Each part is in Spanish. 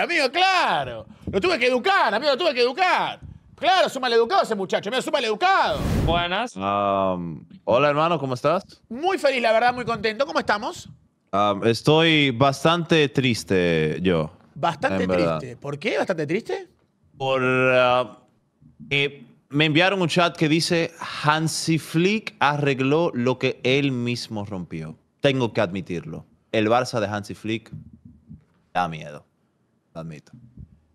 amigo, claro. Lo tuve que educar, amigo, lo tuve que educar. Claro, suma mal educado ese muchacho, mira, suma mal educado. Buenas. hola hermano, ¿cómo estás? Muy feliz, la verdad, muy contento. ¿Cómo estamos? estoy bastante triste yo. Bastante triste. ¿Por qué bastante triste? Por... Ah, eh, me enviaron un chat que dice, Hansi Flick arregló lo que él mismo rompió. Tengo que admitirlo. El Barça de Hansi Flick da miedo admito.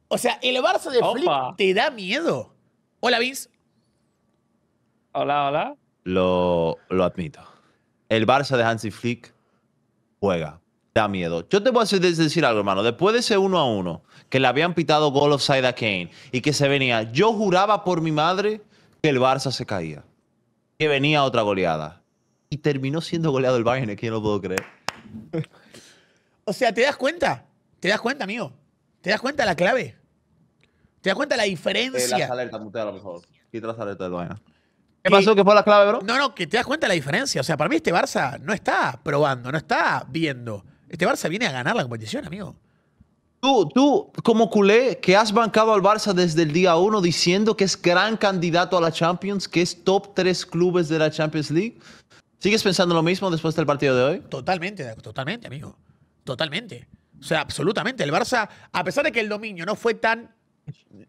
O sea, el Barça de Flick te da miedo. Hola, Vince. Hola, hola. Lo, lo admito. El Barça de Hansi Flick juega. Da miedo. Yo te voy a decir algo, hermano. Después de ese uno a uno, que le habían pitado gol offside a Kane y que se venía, yo juraba por mi madre que el Barça se caía. Que venía otra goleada. Y terminó siendo goleado el Bayern, que yo no puedo creer. o sea, ¿te das cuenta? ¿Te das cuenta, amigo? ¿Te das cuenta la clave? ¿Te das cuenta la diferencia? Eh, las alertas, a lo mejor. vaina. ¿Qué pasó? ¿Qué fue la clave, bro? No, no, que te das cuenta la diferencia. O sea, para mí este Barça no está probando, no está viendo. Este Barça viene a ganar la competición, amigo. Tú, tú, como culé, que has bancado al Barça desde el día uno diciendo que es gran candidato a la Champions, que es top tres clubes de la Champions League, ¿sigues pensando lo mismo después del partido de hoy? Totalmente, totalmente, amigo. Totalmente. O sea, absolutamente. El Barça, a pesar de que el dominio no fue tan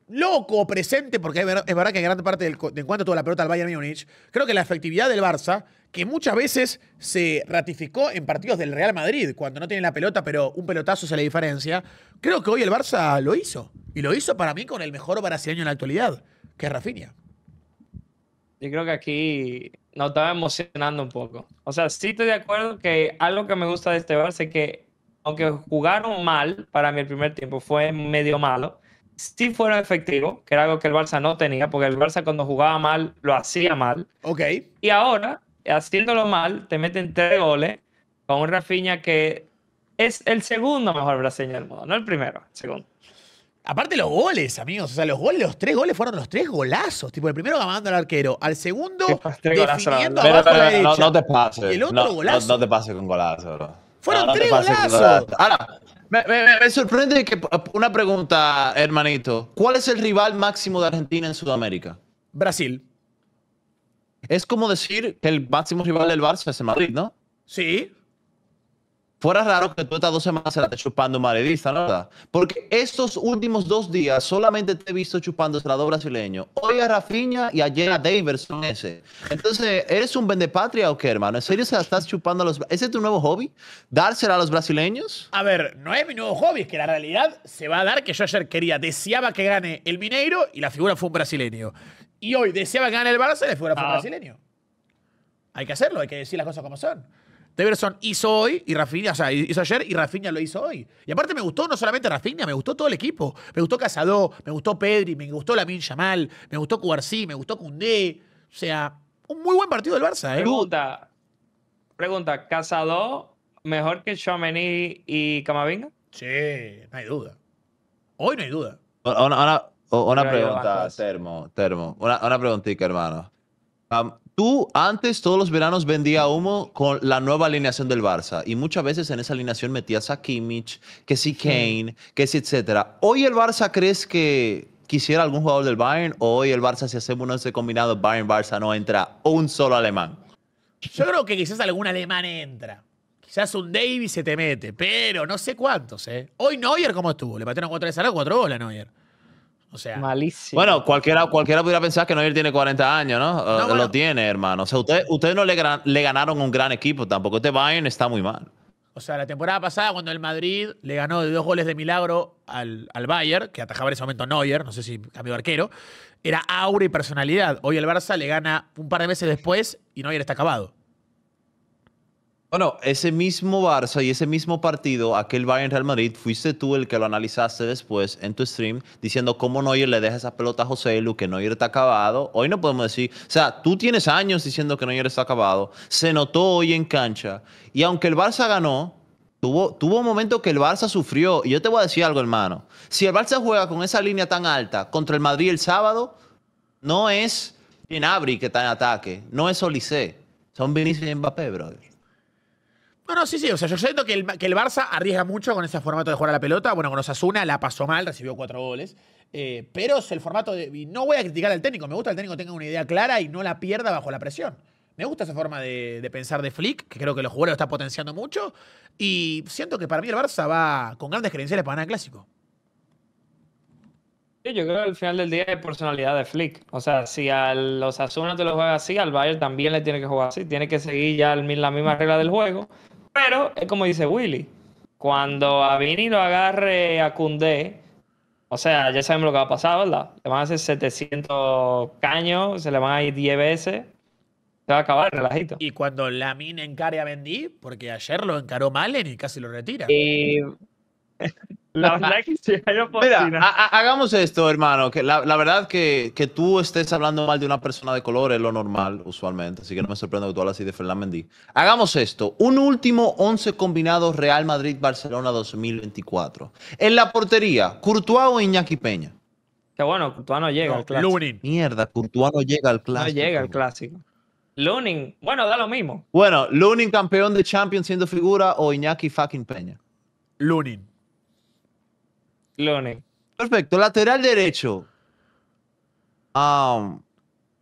loco presente, porque es verdad que en gran parte de en cuanto toda la pelota al Bayern Múnich, creo que la efectividad del Barça, que muchas veces se ratificó en partidos del Real Madrid, cuando no tiene la pelota, pero un pelotazo es la diferencia, creo que hoy el Barça lo hizo. Y lo hizo para mí con el mejor brasileño en la actualidad, que es Rafinha. Yo creo que aquí nos estaba emocionando un poco. O sea, sí estoy de acuerdo que algo que me gusta de este Barça es que aunque jugaron mal, para mí el primer tiempo fue medio malo, sí fueron efectivos, que era algo que el Barça no tenía, porque el Barça cuando jugaba mal lo hacía mal. Ok. Y ahora, haciéndolo mal, te meten tres goles con un Rafinha que es el segundo mejor brasileño del mundo, no el primero, segundo. Aparte los goles, amigos. O sea, los goles, los tres goles fueron los tres golazos. Tipo, el primero mandando al arquero, al segundo No, te pases. el otro golazo. te pases con golazos. bro. Fueron tres Ahora, me, me, sorprende que una pregunta, hermanito. ¿Cuál es el rival máximo de Argentina en Sudamérica? Brasil. Es como decir que el máximo rival del Barça es el Madrid, ¿no? Sí fuera raro que tú estas dos semanas se estés chupando madridista, ¿no? Porque estos últimos dos días solamente te he visto chupando el brasileño. brasileño. Hoy a Rafinha y ayer a Davis ese. Entonces, ¿eres un vendepatria o qué, hermano? ¿En serio se la estás chupando a los... ¿Ese es tu nuevo hobby? ¿Dársela a los brasileños? A ver, no es mi nuevo hobby, es que la realidad se va a dar que yo ayer quería, deseaba que gane el Mineiro y la figura fue un brasileño. Y hoy deseaba que gane el Barça y la figura fue un ah. brasileño. Hay que hacerlo, hay que decir las cosas como son. Deverson hizo hoy y Rafinha, o sea, hizo ayer y Rafinha lo hizo hoy. Y aparte me gustó no solamente Rafinha, me gustó todo el equipo. Me gustó Casado, me gustó Pedri, me gustó Lamin Yamal, me gustó Cuarcí, me gustó Cundé. O sea, un muy buen partido del Barça, ¿eh? Pregunta, pregunta, ¿Casado mejor que Chomeny y Camavinga? Sí, no hay duda. Hoy no hay duda. Una, pregunta, Termo, Termo. Una, una preguntita, hermano. Tú antes todos los veranos vendía humo con la nueva alineación del Barça y muchas veces en esa alineación metías a Kimmich, que si Kane, que si etcétera. Hoy el Barça crees que quisiera algún jugador del Bayern o hoy el Barça si hacemos uno de ese combinado Bayern-Barça no entra un solo alemán. Yo creo que quizás algún alemán entra. Quizás un Davis se te mete, pero no sé cuántos, ¿eh? Hoy Neuer cómo estuvo, le patearon cuatro de a cuatro goles a Neuer. O sea, malísimo. Bueno, cualquiera, cualquiera pudiera pensar que Neuer tiene 40 años, ¿no? Eh, lo tiene, hermano. O sea, ustedes no le, le, ganaron un gran equipo tampoco. Este Bayern está muy mal. O sea, la temporada pasada, cuando el Madrid le ganó de dos goles de milagro al, al Bayern, que atajaba en ese momento Neuer, no sé si cambió de arquero, era aura y personalidad. Hoy el Barça le gana un par de meses después y Neuer está acabado. Bueno, ese mismo Barça y ese mismo partido, aquel Bayern Real Madrid, fuiste tú el que lo analizaste después en tu stream, diciendo cómo Neuer le deja esa pelota a José Lu, que Neuer está acabado. Hoy no podemos decir, o sea, tú tienes años diciendo que Neuer está acabado. Se notó hoy en cancha. Y aunque el Barça ganó, tuvo, tuvo un momento que el Barça sufrió. Y yo te voy a decir algo, hermano. Si el Barça juega con esa línea tan alta contra el Madrid el sábado, no es y que está en ataque, no es Olise, son Vinicius y Mbappé, brother. No, no, sí, sí. O sea, yo siento que el, Barça arriesga mucho con ese formato de jugar a la pelota. Bueno, con Osasuna la pasó mal, recibió cuatro goles. Eh, pero es el formato de. Y no voy a criticar al técnico. Me gusta que el técnico tenga una idea clara y no la pierda bajo la presión. Me gusta esa forma de, pensar de Flick, que creo que los jugadores lo está potenciando mucho. Y siento que para mí el Barça va con grandes credenciales para ganar el clásico. yo creo que al final del día es personalidad de Flick. O sea, si a los Asuna te lo juega así, al Bayern también le tiene que jugar así. Tiene que seguir ya la misma regla del juego. Pero es como dice Willy, cuando a Vini lo agarre a Cundé, o sea, ya sabemos lo que va a pasar, ¿verdad? Le van a hacer 700 caños, se le van a ir 10 veces, se va a acabar relajito. Y cuando Lamine encare a vendí, porque ayer lo encaró Malen y casi lo retira. Y... La verdad que sí, Mira, hagamos esto, hermano, que la, verdad que, que, tú estés hablando mal de una persona de color es lo normal, usualmente, así que no me sorprende que tú hablas así de Fernández Mendy. Hagamos esto, un último 11 combinado Real Madrid-Barcelona 2024. En la portería, Courtois o Iñaki Peña. Que bueno, Courtois no llega al clásico. Mierda, Courtois no llega al clásico. No llega al clásico. Lunin, bueno, da lo mismo. Bueno, Lunin campeón de Champions siendo figura o Iñaki fucking Peña. Lunin. Perfecto, lateral derecho. Um,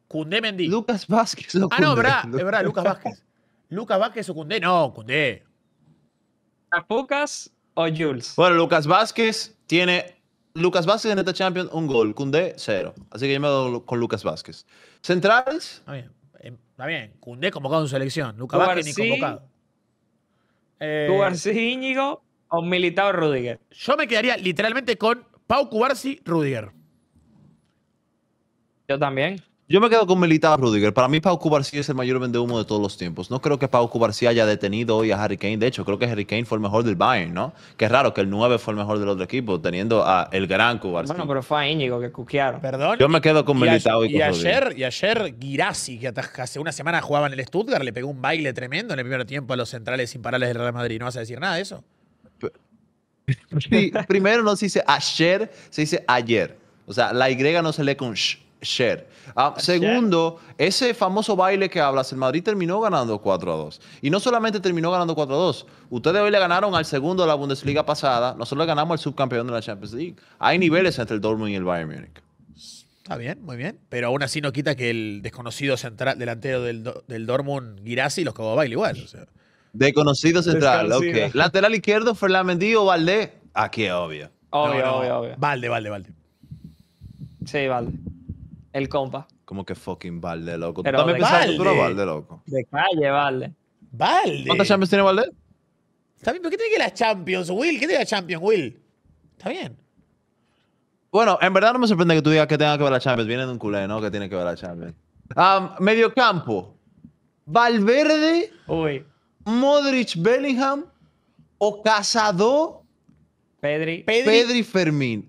Cundé Mendy. Lucas Vázquez. O ah, no, verdad, es verdad, Lucas Vázquez. Lucas Vázquez o Cundé, no, Cundé. ¿Capucas o Jules? Bueno, Lucas Vázquez tiene. Lucas Vázquez en esta Champions, un gol. Cundé, cero. Así que yo me doy con Lucas Vázquez. Centrales. Está bien. Em, está bien. Cundé convocado en su selección. Lucas Vázquez ni convocado. Eh, Íñigo con militado Rudiger. Yo me quedaría literalmente con Pau Cubarsi, Rudiger. Yo también. Yo me quedo con militado Rudiger. Para mí, Pau Cubarsi es el mayor vendehumo de todos los tiempos. No creo que Pau Cubarsi haya detenido hoy a Harry Kane. De hecho, creo que Harry Kane fue el mejor del Bayern, ¿no? es raro que el 9 fue el mejor del otro equipo, teniendo a el gran Cubarsi Bueno, pero fue a Íñigo que cuquearon. Perdón. Yo me quedo con militado y, y, y, ayer, Y ayer, Girassi, que hace una semana jugaba en el Stuttgart, le pegó un baile tremendo en el primer tiempo a los centrales imparables del Real Madrid. ¿No vas a decir nada de eso? Sí, primero no se dice ayer, se dice ayer. O sea, la Y no se lee con sh, ah, segundo, ese famoso baile que hablas, el Madrid terminó ganando 4 a 2. Y no solamente terminó ganando 4 a 2, ustedes hoy le ganaron al segundo de la Bundesliga pasada, nosotros le ganamos al subcampeón de la Champions League. Hay niveles entre el Dortmund y el Bayern Múnich. Está bien, muy bien. Pero aún así no quita que el desconocido central delantero del, del Dortmund, Girasi los cagó baile igual. De conocido central, ok. Lateral izquierdo, Fernández o Valdés. Aquí es obvio. Obvio, obvio, obvio. Valde, Valde, Valde. Sí, Valdés. El compa. Como que fucking Valdés, loco. Pero Tú también de- tú loco. De calle, Valdés. Valde. ¿Cuántas Champions tiene Valdés? Está bien, pero ¿qué tiene que ir la Champions, Will? ¿Qué tiene la Champions, Will? Está bien. Bueno, en verdad no me sorprende que tú digas que tenga que ver la Champions. Viene de un culé, ¿no? Que tiene que ver la Champions. Ah, mediocampo. medio campo. Valverde Uy. Modric Bellingham o Casado Pedri. Pedri, Fermín.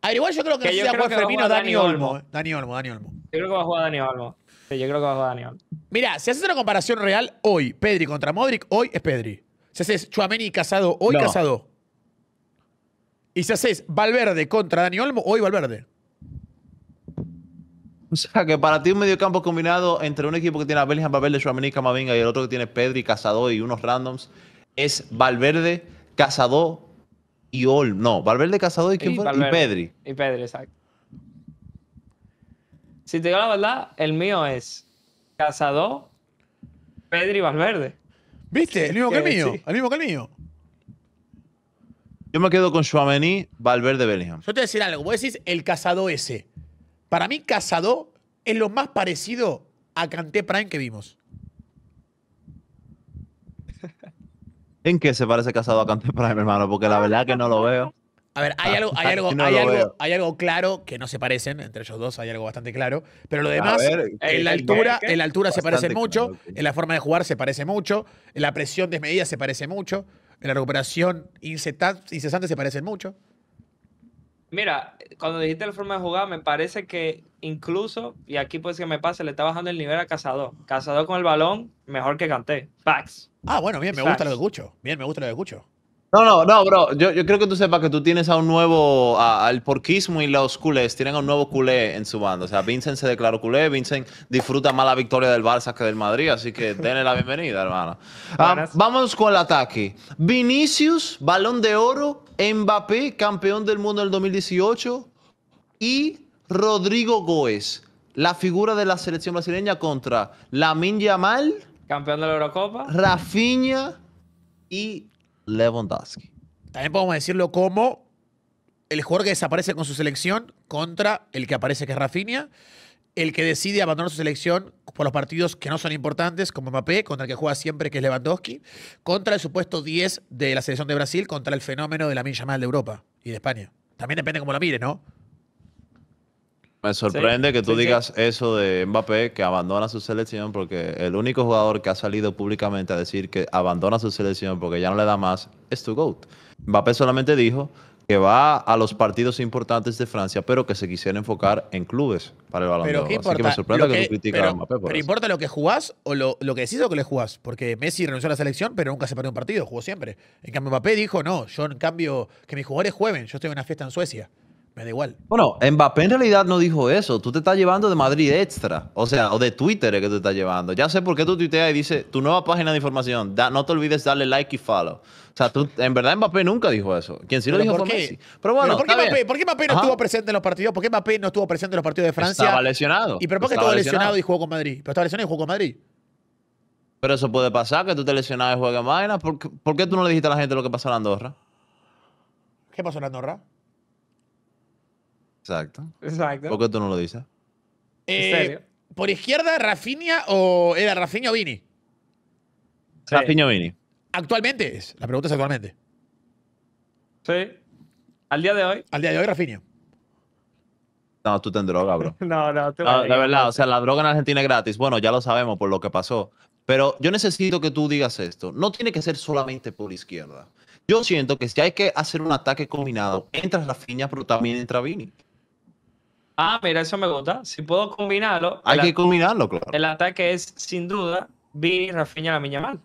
A ver, igual yo creo que, que no sea Fermín Dani Olmo. Dani Olmo, Dani Olmo. Yo creo que va a jugar Dani Olmo. Sí, yo creo que va a jugar Dani Olmo. Mira, si haces una comparación real hoy, Pedri contra Modric, hoy es Pedri. Si haces Chuameni Casado, hoy Casado. Y si haces Valverde contra Dani Olmo, hoy Valverde. O sea, que para ti un mediocampo combinado entre un equipo que tiene a Bellingham, Valverde, y Camavinga y el otro que tiene Pedri, Casado y unos randoms es Valverde, Casado y Ol. No, Valverde, Casado y, ¿quién y Pedri. Y Pedri, exacto. Si te digo la verdad, el mío es Casado, Pedri y Valverde. ¿Viste? El mismo que, el mío. El mismo que el mío. Yo me quedo con y Valverde, Bellingham. Yo te voy a decir algo. Vos decís el Casado ese. Para mí, Casado es lo más parecido a Canté Prime que vimos. ¿En qué se parece Casado a Canté Prime, hermano? Porque la verdad que no lo veo. A ver, hay algo, claro que no se parecen, entre ellos dos hay algo bastante claro, pero lo demás, en la altura, en la altura se parece mucho, en la forma de jugar se parece mucho, en la presión desmedida se parece mucho, en la recuperación incesante se parecen mucho. Mira, cuando dijiste la forma de jugar, me parece que incluso, y aquí puede que me pase, le está bajando el nivel a Cazador. Casado con el balón, mejor que Canté. Pax. Ah, bueno, bien, me gusta lo de Gucho. Bien, me gusta lo de Gucho. No, no, no, bro. Yo, yo creo que tú sepas que tú tienes a un nuevo, al porquismo y los culés, tienen a un nuevo culé en su banda. O sea, Vincent se declaró culé, Vincent disfruta más la victoria del Barça que del Madrid, así que denle la bienvenida, hermano. Ah, vamos con el ataque. Vinicius, balón de oro, Mbappé, campeón del mundo en el 2018, y Rodrigo Góez, la figura de la selección brasileña contra Lamin Yamal, campeón de la Eurocopa, Rafinha y Lewandowski. También podemos decirlo como el jugador que desaparece con su selección contra el que aparece que es Rafinha el que decide abandonar su selección por los partidos que no son importantes, como Mbappé, contra el que juega siempre, que es Lewandowski, contra el supuesto 10 de la selección de Brasil, contra el fenómeno de la min mal de Europa y de España. También depende cómo la mire, ¿no? Me sorprende que tú digas eso de Mbappé, que abandona su selección, porque el único jugador que ha salido públicamente a decir que abandona su selección porque ya no le da más es tu GOAT. Mbappé solamente dijo que va a los partidos importantes de Francia, pero que se quisiera enfocar en clubes para el baloncesto. Así que me sorprende que, a Mbappé ¿Pero importa lo que jugás o lo, que decís o que le jugás? Porque Messi renunció a la selección, pero nunca se perdió un partido, jugó siempre. En cambio, Mbappé dijo, no, yo en cambio, que mis jugadores jueguen, yo estoy en una fiesta en Suecia. Me da igual. Bueno, Mbappé en realidad no dijo eso. Tú te estás llevando de Madrid Extra. O sea, o de Twitter es que te estás llevando. Ya sé por qué tú tuiteas y dices tu nueva página de información. no te olvides darle like y follow. O sea, tú, en verdad Mbappé nunca dijo eso. Quien sí lo dijo por, qué Mbappé, Mbappé, no estuvo presente en los partidos? ¿Por qué Mbappé no estuvo presente en los partidos de Francia? Estaba lesionado. ¿Y pero por qué estaba, lesionado. y jugó con Madrid? Pero estaba lesionado y jugó con Madrid. Pero eso puede pasar, que tú te lesionaste y juegas en ¿Por, qué tú no le dijiste a la gente lo que pasó en Andorra? ¿Qué pasó en Andorra? Exacto. Exacto. ¿Por qué tú no lo dices? Eh, ¿Por izquierda Rafinha o era Rafinha o Vini? Rafinha o Vini. Actualmente es. La pregunta es actualmente. Sí. Al día de hoy. Al día de hoy, Rafinha. No, tú ten droga, bro. no, no, no, De verdad, o sea, la droga en Argentina es gratis. Bueno, ya lo sabemos por lo que pasó. Pero yo necesito que tú digas esto. No tiene que ser solamente por izquierda. Yo siento que si hay que hacer un ataque combinado, entra Rafinha, pero también entra Vini. Ah, mira, eso me gusta. Si puedo combinarlo. Hay que combinarlo, claro. El ataque es, sin duda, Vini, Rafinha, miña mal.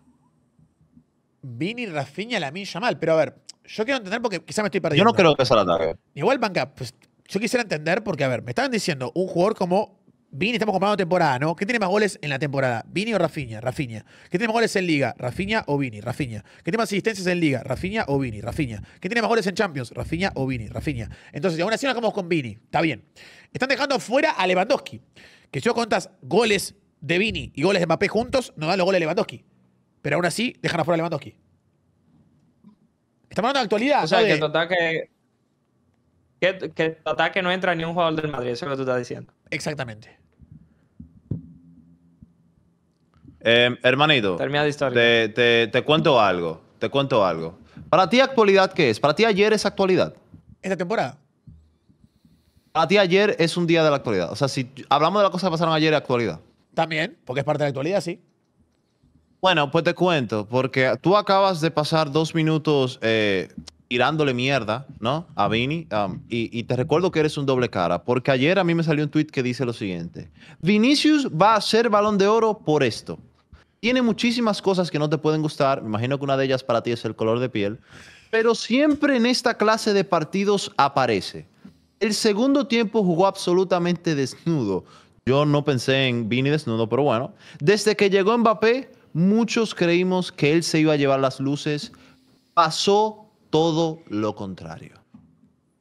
Vini, Rafinha, miña mal. Pero a ver, yo quiero entender porque quizá me estoy perdiendo. Yo no creo que sea el ataque. Igual, Banca, pues yo quisiera entender porque, a ver, me estaban diciendo un jugador como Vini, estamos comparando temporada, ¿no? ¿Qué tiene más goles en la temporada? ¿Vini o Rafinha? Rafinha. ¿Qué tiene más goles en Liga? Rafinha o Vini, Rafinha. ¿Qué tiene más asistencias en Liga? Rafinha o Vini, Rafinha. ¿Qué tiene más goles en Champions? Rafinha o Vini, Rafinha. Entonces, aún así nos vamos con Vini. Está bien. Están dejando fuera a Lewandowski. Que si yo contas goles de Vini y goles de Mbappé juntos, nos dan los goles de Lewandowski. Pero aún así, dejan afuera a Lewandowski. Estamos hablando de actualidad. O sea, que el ataque que, no entra ni un jugador del Madrid, eso es lo que tú estás diciendo. Exactamente. Eh, hermanito, Te, cuento algo. Te cuento algo. ¿Para ti actualidad qué es? ¿Para ti ayer es actualidad? Esta temporada. Para ti ayer es un día de la actualidad. O sea, si hablamos de las cosas que pasaron ayer, es actualidad. También, porque es parte de la actualidad, sí. Bueno, pues te cuento, porque tú acabas de pasar dos minutos eh, tirándole mierda, ¿no? A Vini. Um, y, te recuerdo que eres un doble cara, porque ayer a mí me salió un tweet que dice lo siguiente: Vinicius va a ser balón de oro por esto. Tiene muchísimas cosas que no te pueden gustar. Me imagino que una de ellas para ti es el color de piel. Pero siempre en esta clase de partidos aparece. El segundo tiempo jugó absolutamente desnudo. Yo no pensé en Vini desnudo, pero bueno. Desde que llegó Mbappé, muchos creímos que él se iba a llevar las luces. Pasó todo lo contrario.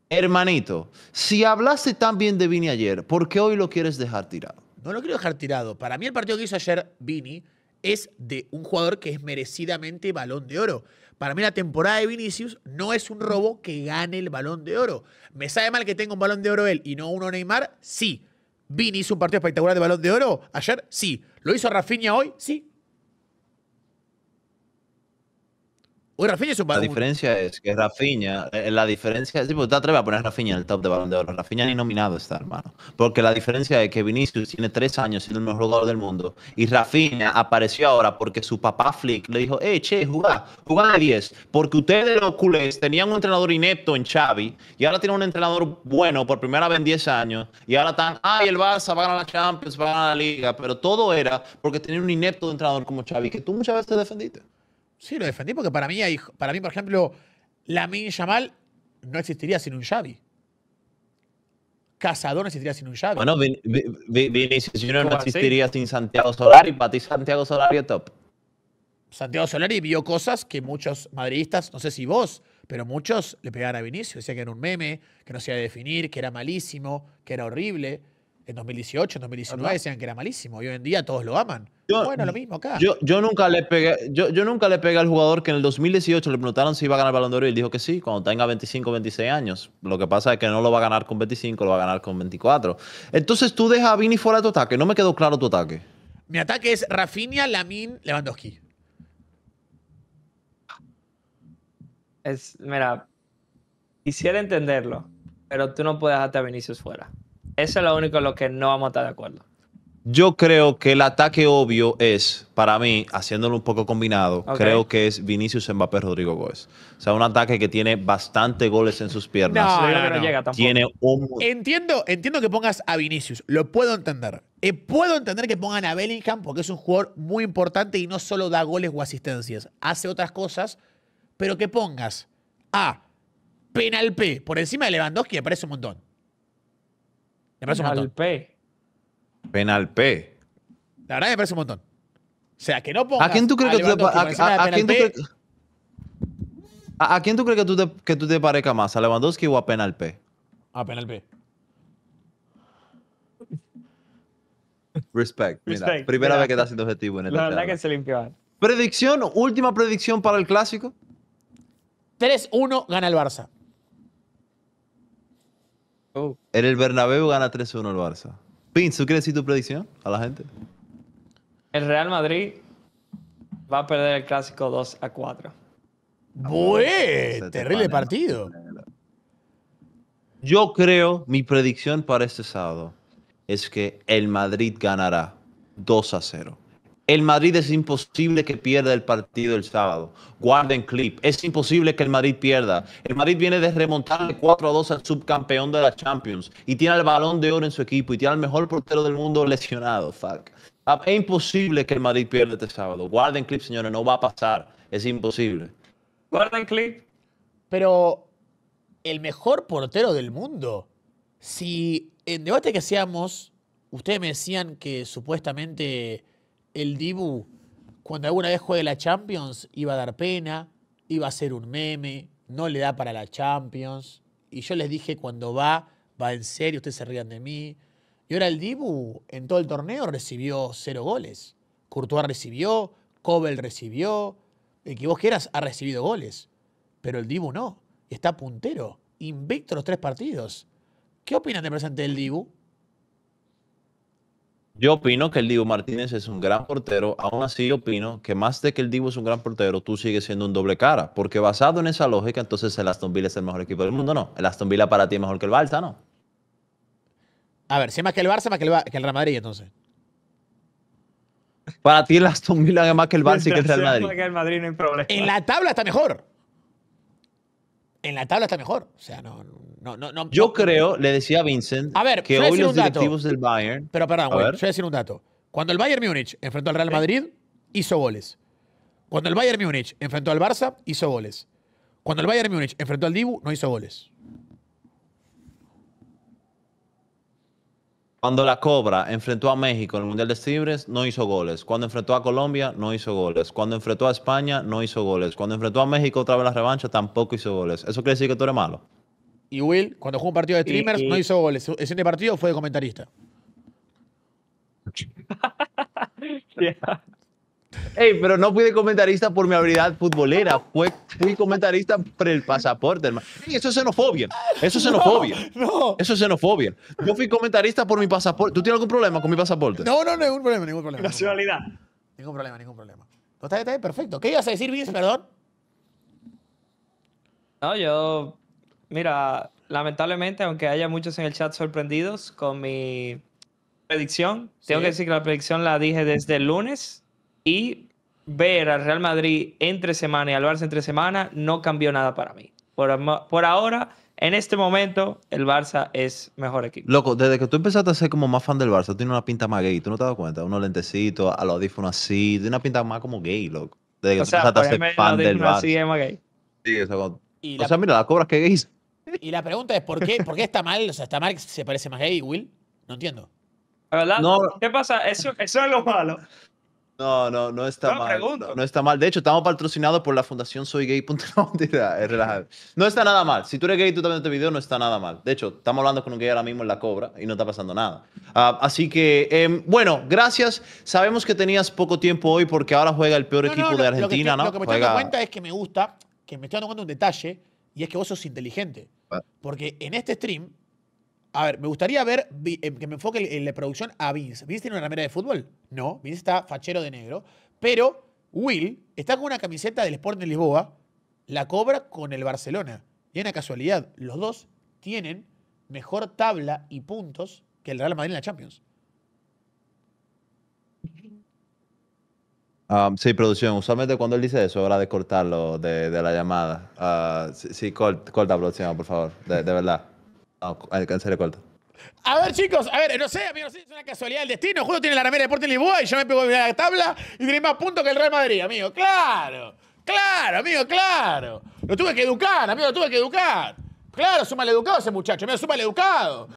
Hermanito, si hablaste tan bien de Vini ayer, ¿por qué hoy lo quieres dejar tirado? No lo quiero dejar tirado. Para mí el partido que hizo ayer Vini es de un jugador que es merecidamente balón de oro. Para mí la temporada de Vinicius no es un robo que gane el balón de oro. ¿Me sabe mal que tenga un balón de oro él y no uno Neymar? Sí. ¿Vini hizo un partido espectacular de balón de oro ayer? Sí. ¿Lo hizo Rafinha hoy? Sí. es La diferencia es que Rafinha, eh, eh, la diferencia, es tipo te atreves a poner a Rafinha en el top de balón de oro. Rafinha ni nominado está, hermano. Porque la diferencia es que Vinicius tiene tres años siendo el mejor jugador del mundo. Y Rafinha apareció ahora porque su papá Flick le dijo, eh, che, jugá, jugá de 10. Porque ustedes los culés tenían un entrenador inepto en Xavi y ahora tienen un entrenador bueno por primera vez en 10 años. Y ahora están, ay, el Barça va a ganar la Champions, va a ganar la Liga. Pero todo era porque tenía un inepto entrenador como Xavi, que tú muchas veces te defendiste. Sí, lo defendí porque para mí, hay, para mí por ejemplo, Lamin Yamal no existiría sin un Xavi. Cazador no existiría sin un Xavi. Bueno, Vinicius no existiría sin Santiago Solari. Para ti Santiago Solari es top. Santiago Solari vio cosas que muchos madridistas, no sé si vos, pero muchos le pegaron a Vinicius. Decían que era un meme, que no se iba a definir, que era malísimo, que era horrible. En 2018, en 2019 decían que era malísimo y hoy en día todos lo aman. Yo, nunca le pegué, al jugador que en el 2018 le preguntaron si iba a ganar el Balón y él dijo que sí, cuando tenga 25, 26 años. Lo que pasa es que no lo va a ganar con 25, lo va a ganar con 24. Entonces tú dejas a Vini fuera de tu ataque. No me quedó claro tu ataque. Mi ataque es Rafinha, Lamin, Lewandowski. Es, mira, quisiera entenderlo, pero tú no puedes dejarte a Vinicius fuera. Eso es lo único en lo que no vamos a estar de acuerdo. Yo creo que el ataque obvio es, para mí, haciéndolo un poco combinado, creo que es Vinicius Mbappé Rodrigo Gómez. O sea, un ataque que tiene bastante goles en sus piernas. Tiene entiendo, entiendo que pongas a Vinicius, lo puedo entender. Eh, puedo entender que pongan a Bellingham porque es un jugador muy importante y no solo da goles o asistencias, hace otras cosas, pero que pongas a Penal P por encima de Lewandowski me parece un montón. Me parece un Penal P. La verdad me parece un montón. O sea, que no pongas. ¿A quién tú crees que tú te, a, quién tú crees que tú parezca más? ¿A Lewandowski o a Penal P? A Penal P. Respect. primera vez que estás siendo objetivo en esta La verdad que se limpió. Predicción, última predicción para el clásico. 3-1 gana el Barça. En el Bernabéu gana 3-1 el Barça. Pin, ¿tú quieres decir tu predicción a la gente? El Real Madrid va a perder el clásico 2 a 4. Ah, ¡Bue! Terrible partido. Yo creo, mi predicción para este sábado es que el Madrid ganará 2 a 0. El Madrid es imposible que pierda el partido el sábado. Guarden clip. Es imposible que el Madrid pierda. El Madrid viene de remontarle 4 a 2 al subcampeón de la Champions y tiene el balón de oro en su equipo y tiene al mejor portero del mundo lesionado. Fuck. Ah, es imposible que el Madrid pierda este sábado. Guarden clip, señores. No va a pasar. Es imposible. Guarden clip. Pero el mejor portero del mundo. Si en debate que hacíamos, ustedes me decían que supuestamente el Dibu, cuando alguna vez juegue la Champions, iba a dar pena, iba a ser un meme, no le da para la Champions. Y yo les dije, cuando va, va en serio, ustedes se rían de mí. Y ahora el Dibu en todo el torneo recibió cero goles. Courtois recibió, Cobel recibió, el que vos quieras ha recibido goles. Pero el Dibu no, está puntero, invicto los tres partidos. ¿Qué opinan de presente del Dibu? Yo opino que el Divo Martínez es un gran portero, aún así opino que más de que el Divo es un gran portero, tú sigues siendo un doble cara, porque basado en esa lógica, entonces el Aston Villa es el mejor equipo del mundo, ¿no? El Aston Villa para ti es mejor que el Barça, ¿no? A ver, si es más que el Barça, más que el, Real Madrid, entonces. Para ti el Aston Villa es más que el Barça y que el Real Madrid. En la tabla está mejor en la tabla está mejor. O sea, no, no, no, no yo creo, le decía a Vincent, a ver, que hoy los directivos del Bayern. Pero perdón, yo voy a decir un dato. Cuando el Bayern Múnich enfrentó al Real Madrid, hizo goles. Cuando el Bayern Múnich enfrentó al Barça, hizo goles. Cuando el Bayern Múnich enfrentó al Dibu, no hizo goles. Cuando la Cobra enfrentó a México en el Mundial de Cibres, no hizo goles. Cuando enfrentó a Colombia, no hizo goles. Cuando enfrentó a España, no hizo goles. Cuando enfrentó a México otra vez la revancha, tampoco hizo goles. ¿Eso quiere decir que tú eres malo? Y Will, cuando jugó un partido de streamers, no hizo goles. Ese partido fue de comentarista. Ey, pero no fui de comentarista por mi habilidad futbolera, fui comentarista por el pasaporte, hermano. eso es xenofobia, eso es xenofobia. No, Eso es xenofobia. Yo fui comentarista por mi pasaporte. ¿Tú tienes algún problema con mi pasaporte? No, no, ningún problema, ningún problema. Nacionalidad. Ningún problema, ningún problema. perfecto. ¿Qué ibas a decir, Vince? Perdón. No, yo... Mira, lamentablemente, aunque haya muchos en el chat sorprendidos con mi predicción, tengo que decir que la predicción la dije desde el lunes y ver al Real Madrid entre semana y al Barça entre semana no cambió nada para mí. Por, por ahora, en este momento, el Barça es mejor equipo. Loco, desde que tú empezaste a ser como más fan del Barça, tiene una pinta más gay. ¿Tú no te has dado cuenta? Unos lentecitos, a los audífonos así. Tiene una pinta más como gay, loco. Desde que o sea, empezaste a ser fan del Barça. Así es más gay. Sí, o sea mira, las cobras que gays. Y la pregunta es, ¿por qué, ¿por qué está mal? O sea, ¿está mal que se parece más gay, Will? No entiendo. ¿Verdad? No. ¿Qué pasa? Eso, eso es lo malo. No, no, no está mal. No, no, está mal. De hecho, estamos patrocinados por la fundación soygay.com. Eh, no está nada mal. Si tú eres gay y tú también este video, no está nada mal. De hecho, estamos hablando con un gay ahora mismo en la cobra y no está pasando nada. Ah, así que, em, bueno, gracias. Sabemos que tenías poco tiempo hoy porque ahora juega el peor equipo de Argentina, ¿no? Lo que me estoy dando cuenta es que me gusta, que me estoy dando cuenta de un detalle y es que vos sos inteligente. Porque en este stream a ver, me gustaría ver eh, que me enfoque en la producción a Vince. ¿Vince tiene una ramera de fútbol? No, Vince está fachero de negro. Pero Will está con una camiseta del Sport de Lisboa, la cobra con el Barcelona. Y en una casualidad, los dos tienen mejor tabla y puntos que el Real Madrid en la Champions. Ah, sí, producción. Usualmente cuando él dice eso, Ahora de cortarlo de, la llamada. Ah, sí, corta, producción, por favor. de verdad. Ah, el cuarto. A ver, chicos, a ver, no sé, amigo, no sé, es una casualidad del destino. Justo tiene la ramera de Deporte en Lisboa y yo me pego en la tabla y tiene más puntos que el Real Madrid, amigo. Claro, claro, amigo, claro. Lo tuve que educar, amigo, lo tuve que educar. Claro, súmale maleducado educado ese muchacho, amigo, súmale educado.